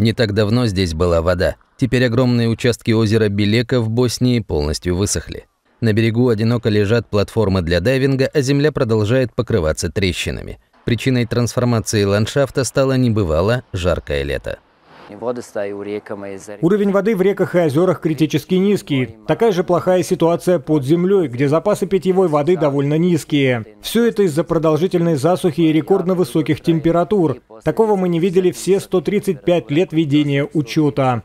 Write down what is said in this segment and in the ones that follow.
Не так давно здесь была вода. Теперь огромные участки озера Белека в Боснии полностью высохли. На берегу одиноко лежат платформы для дайвинга, а земля продолжает покрываться трещинами. Причиной трансформации ландшафта стало небывало жаркое лето. Уровень воды в реках и озерах критически низкий. Такая же плохая ситуация под землей, где запасы питьевой воды довольно низкие. Все это из-за продолжительной засухи и рекордно высоких температур. Такого мы не видели все 135 лет ведения учета.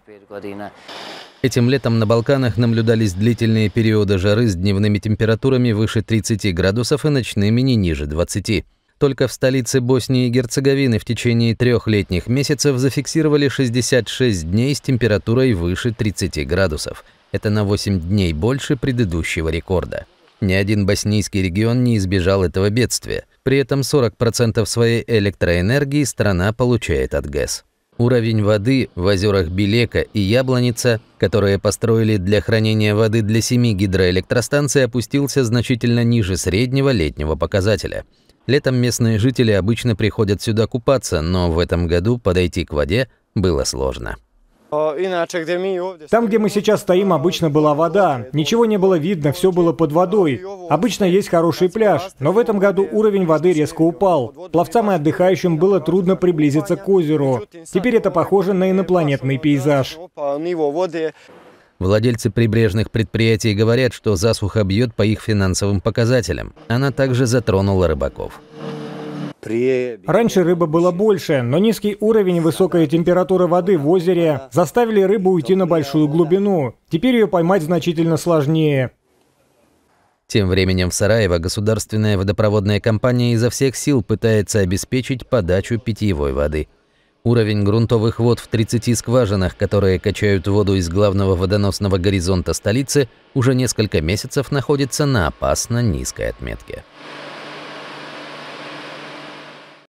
Этим летом на Балканах наблюдались длительные периоды жары с дневными температурами выше 30 градусов и ночными не ниже 20 только в столице Боснии и Герцеговины в течение трех летних месяцев зафиксировали 66 дней с температурой выше 30 градусов. Это на 8 дней больше предыдущего рекорда. Ни один боснийский регион не избежал этого бедствия. При этом 40% своей электроэнергии страна получает от ГЭС. Уровень воды в озерах Белека и Яблоница, которые построили для хранения воды для семи гидроэлектростанций, опустился значительно ниже среднего летнего показателя. Летом местные жители обычно приходят сюда купаться, но в этом году подойти к воде было сложно. А, Там, где мы сейчас стоим, обычно была вода. Ничего не было видно, все было под водой. Обычно есть хороший пляж, но в этом году уровень воды резко упал. Пловцам и отдыхающим было трудно приблизиться к озеру. Теперь это похоже на инопланетный пейзаж. Владельцы прибрежных предприятий говорят, что засуха бьет по их финансовым показателям. Она также затронула рыбаков. Раньше рыба была больше, но низкий уровень и высокая температура воды в озере заставили рыбу уйти на большую глубину. Теперь ее поймать значительно сложнее. Тем временем в Сараево государственная водопроводная компания изо всех сил пытается обеспечить подачу питьевой воды. Уровень грунтовых вод в 30 скважинах, которые качают воду из главного водоносного горизонта столицы, уже несколько месяцев находится на опасно низкой отметке.